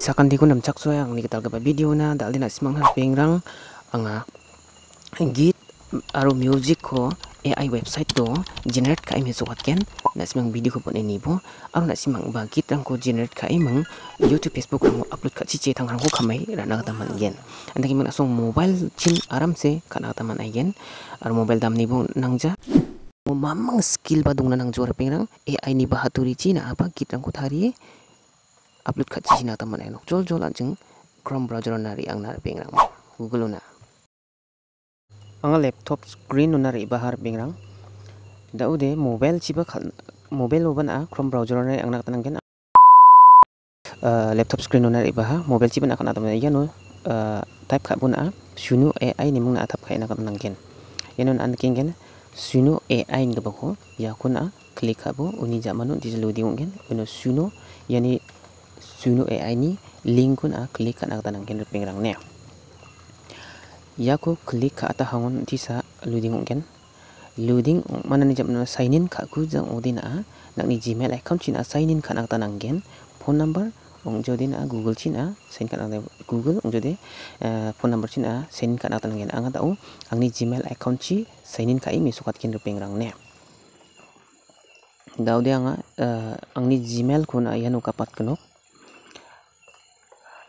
sakan di kunam cak ang nikital ka pa video na dali na simang han pengrang anga ah, git aro music ko AI website to generate ka imi suwat ken na simang video ko pon ini bo aro na simang ba git rang ko generate ka mang YouTube Facebook rang upload ka cici tang rang ko kamai rana ka taman gen anda ki mang asong mobile chin aram se kana ka taman gen aro mobile dam ni ja mo mamang skill dong na nang jor pengrang AI ni bahaturi cina apa git rang ko thari e upload kat chi teman enok jol jol anjing chrome browser nari ang nari bengrang google na ang laptop screen nari bahar bengrang daude mobile chiba khal mobile oban a chrome browser nari ang nak tanangken eh, laptop screen nari bahar, mobile chiba nak na Iya yano eh, type kat pun a sunu ai nimung na athap khai na kan nangken yenon an kingen suno ai yakun a klik habo uni jamanu dijelu diungen uno suno yani suno ai ni link kun a klik ya kan ak tanang ken pengrang ne ko klik ka ata hangon tisa loading ken. loading mana ni na sign in ka ku jang a nak ni gmail account chin a sign in kan ak tanang ken. phone number ong jodin a google chin a send kan ang google ong jode eh, phone number chin a in kan ang ken. ang ta ang ni gmail account chi sign in ka imi sukat kin rupeng rang ne daude anga eh, ang ni gmail kun a yanu kapat kenok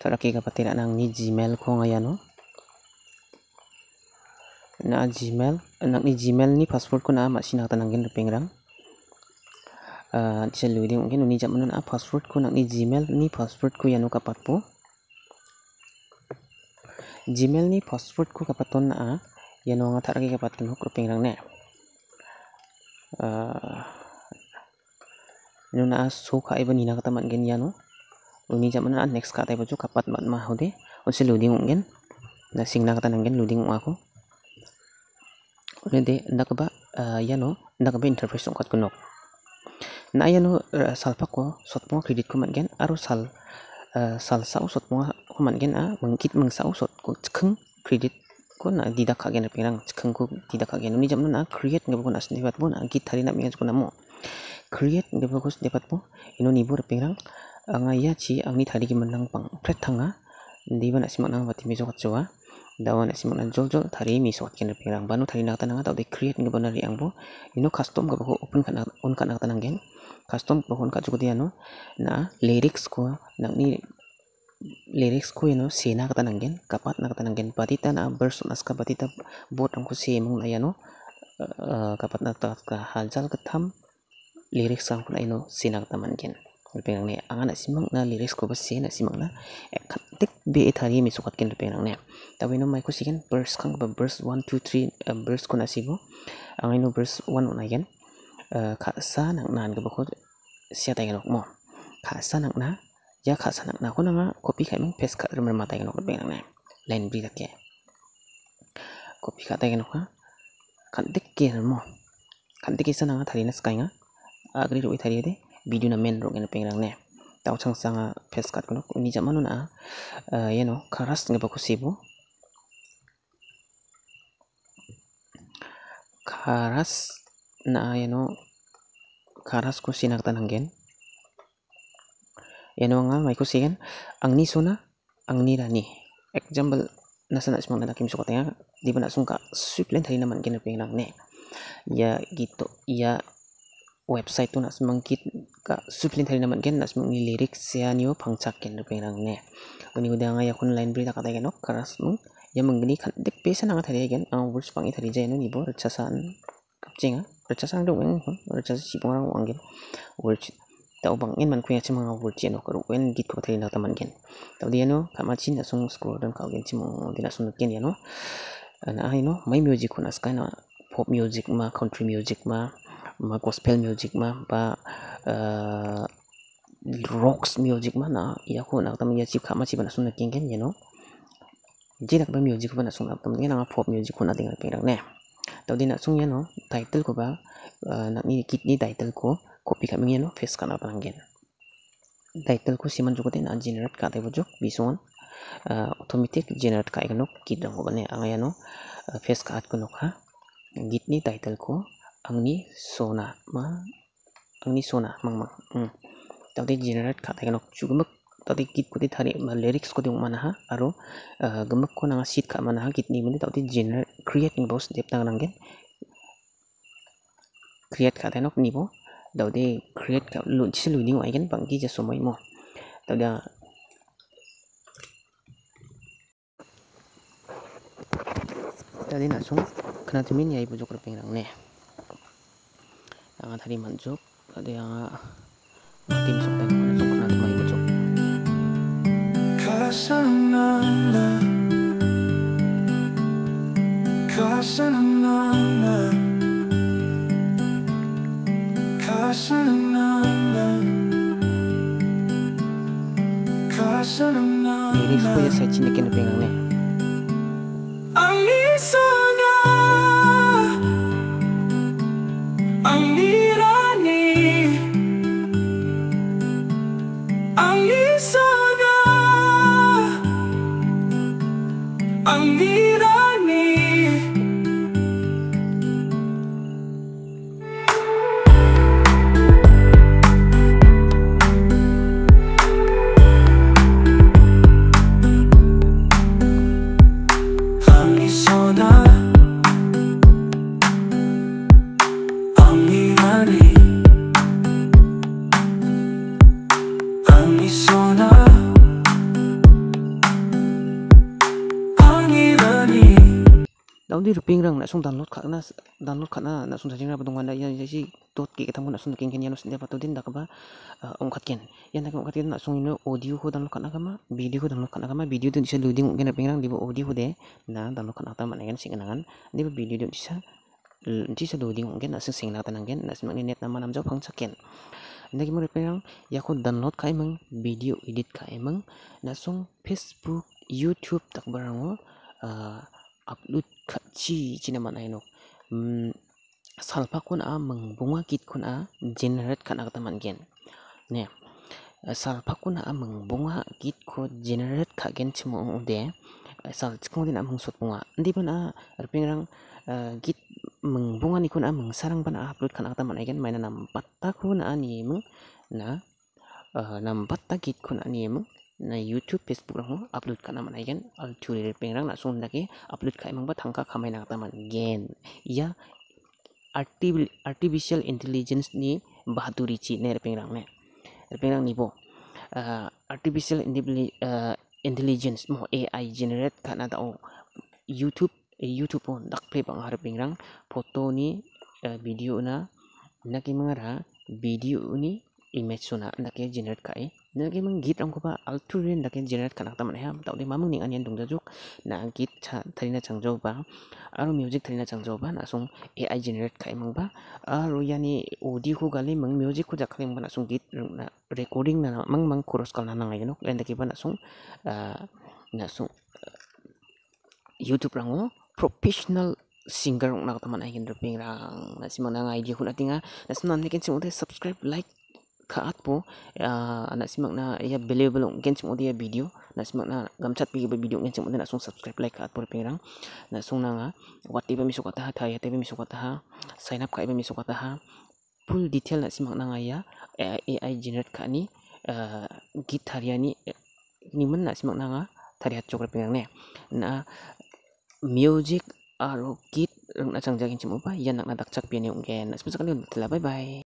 taraki ka patira ang ni gmail ko oh. na gmail nak ni gmail ni password ko na masina tanangin pengrang uh, ah, chelu ding ngin ni jamanu na password ko nak ni gmail ni password ko yanu kapat po gmail ni password ko kapaton na yanu nga taraki kapat ko pengrang ne uh, nuna so ka iba nina kataman ganyan, oh ini zaman na next ka tayo po chuka pat mat maho de on si luding ngin na sing na katanang gin luding ngako on de na ka ba yano na ka ba interface ng kat nah na yano sal pa ko sot kredit ko gen, aro sal sal sa usot kuman ko man gin a mangkit mang ko kredit ko na didak ka gin na pinang ko didak ka gin on ni create nggak ko na sindibat pun, na git hari nak mingan ko na mo create ngabo ko sindibat mo ino nibo na pinang anga ia chi angni tarigiminrang bang·bret tanga indeba ma·na bate mesokatsoa daua ma·na joljol tarie mesokenga ripengrangba no tarina gita nanga dal·e kri ang bo ino custom gipoko opin on ka·na custom nangen kastom ka on di iano na lyrics leriks-ko ni lyrics leriks-ko ino, sena gita bot ang ko si mong na bers on·aska badita bord-rangko seemongna iano gapatna eh, eh, ka haljal lirik leriks kuna ino sena gita man·gen penang ne anga na simak na lyrics ko ba se na simak na ekhat eh, tik be thari mi sukat ken penang ne tawe no mai ko sigen verse kang ba verse 1 2 3 verse ko na sibo anga no verse 1 na gen kha sa nang nan ga ba ko sia ta gen mo kha sa nang na ya kha sa nang na ko na nga copy kha ming paste kha remember ma ta gen ko ne line bi ta ke copy kha ta gen ko kan tik ke mo kan tik sa nang thari na skai nga agri ah, ro thari de video na men rok ena pengrang ne tau chang a face kalo kono ni jamanu na a no karas ngeba bako sibu karas na ya no karas ko sinak tanang gen ya no nga mai ko sigen ni sona ni rani example nasa ismang na kim suka tengah di mana sungka suplen lain tadi naman gena pengrang ne ya gitu ya website tu nak semangkit ka suplin thari naman gen kan, na smang lirik sia ya niyo oh, pangchak gen kan, ru pengrang ne eh. uni uda nga yakun line bri takata gen ok oh, karas mung ya mangni khan dek pesa nang thari gen ang kan, ah, words pang i jai jainu ni bor chasan kapjinga ah, rachasang dong eng eh, kon rachas si rang wang gen words ta obang en man kuya chimang words gen ok ru en git ko thari na taman gen ta dia ya, no kamachin na sung scroll down ka gen chimang dinasung gen ya no ana ai ah, ya, no mai music kun askai na pop music ma country music ma gospel music ma ba uh, rocks music ma na ya ko nak tam ya chip kha ma chi bana na king ken you know nak ba music bana sunna tam na pop music ko na tinggal pe ne nah. tau di nak sung ya no title ko ba eh, nak ni kit ni title ko copy kha ya no face kana pa gen title ko siman jugo na generate ka de bujuk bison eh, automatic generate ka ikno kit dong ko ne ya no face ka at ko no ka git ni title ko angni sona ma angni sona mang mang um tau te generate k a ta kanok c u gumak tau te git kodi t a r i ma lyrics kodi mana ha aro uh, gumak ko nanga sheet k a mana ha git ni mani tau te generate create ni boss d i p tang nangge create k a ta nok ni bo tau te create k a lu chi lu ni wai gan bang gi ja so mai mo tau da tadi na sung kena tumin yai b u j o k r o p i n g rang ne jangan tadi manjuk ya, tadi yang tim sampai manjuk pernah tim yang kasanana kasanana kasanana kasanana ini supaya saya cinikin pegangnya money Angin sona Daudi ruping rang nak sung download kat nas download kat na nak sung sajing rapat tunggu anda yang jadi tot ki kita nak sung kengken yang setiap patu din dakaba ongkat ken yang nak ongkat ken nak sung ino audio ko download kat nakama video ko download kat nakama video tu bisa loading mungkin ruping rang di audio ko deh nah download kat nakama nak kan singenangan di video tu bisa 지서 로딩 온겐 나스 생나 탄한겐 나스 막네 넷 나마 남자 방착겐 ndagi mure "Ya yako download ka emang video edit ka emang nasong facebook youtube tak barang uh, upload ka chi chi na manai um, salpa kun a bunga kit kun a generate na ka man gen ne salpa kun a bunga kit ko generate ka gen chimo de sal chikong din a mang sot bunga ndi ban a rpingrang git mengbungan ikun ameng sarang pan kan eh, upload kan akta manaikan mainan nampat takun animeng na uh, nampat takit kun animeng na YouTube Facebook rang upload kan aman aigen al curi pengrang na sun lagi upload ka emang bat hangka kamai nak taman gen ya artificial intelligence ni bahaduri ci ne pengrang ne pengrang ni bo eh, artificial eh, intelligence mo AI generate kan ada YouTube YouTube ದಕ್ಪ್ಲೆ ಬಂಗ photo ni foto eh, ನಿ video ನ ನಕಿ ra video ni image so na naki generate kai eh. naki mang git ang kuba alturian dake generate kanak taman ha eh. tau di mamung ning kan anian dungja juk na git cha chang jo ba aro music chang jo ba na sung ai generate kai mang ba aro yani audio ko gali mang music ko jakali mang na sung git na recording na mang mang kuros kal na nang ayo nok dake ba na sung ah, na sung ah, youtube rango oh. professional singer nak teman ayin dripping rang nasi mana ngai dia kuna ngah nasi mana kan semua subscribe like kaat po uh, ah, nasi mak na ya beli belum kan semua dia video nasi mak na gamcat pi ke video kan semua nasi subscribe like kaat po dripping rang nasi mak na ah, wat tiba misu kata ha thaya tapi misu kata ha sign up kai tiba misu kata ha full detail nasi mak na eh, ia AI generate kani uh, ah, gitar ya ni ni mana nasi mak na ngai tariat cokelat pinggang ni. Nah, music aro uh, kit rung na chang jagin chimu ba yan nak na dak chak pian yong gen sipu sakani bye bye